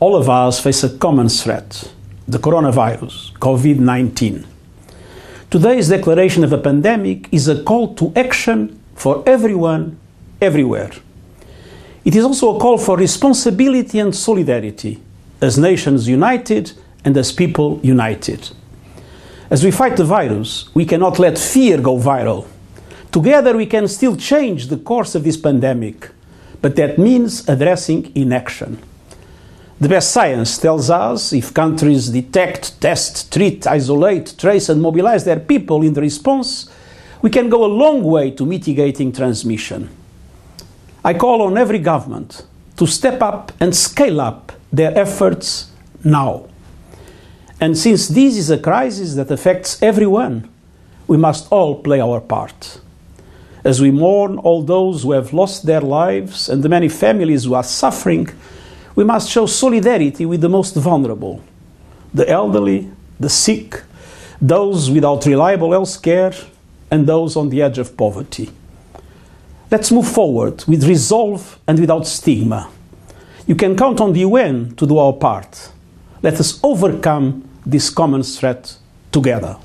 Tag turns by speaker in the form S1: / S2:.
S1: all of us face a common threat the coronavirus, COVID 19. Today's declaration of a pandemic is a call to action for everyone, everywhere. It is also a call for responsibility and solidarity, as nations united and as people united. As we fight the virus, we cannot let fear go viral. Together, we can still change the course of this pandemic, but that means addressing inaction. The best science tells us if countries detect, test, treat, isolate, trace, and mobilize their people in the response, we can go a long way to mitigating transmission. I call on every government to step up and scale up their efforts now. And since this is a crisis that affects everyone, we must all play our part. As we mourn all those who have lost their lives and the many families who are suffering, we must show solidarity with the most vulnerable the elderly, the sick, those without reliable health care, and those on the edge of poverty. Let's move forward with resolve and without stigma. You can count on the UN to do our part. Let us overcome this common threat together.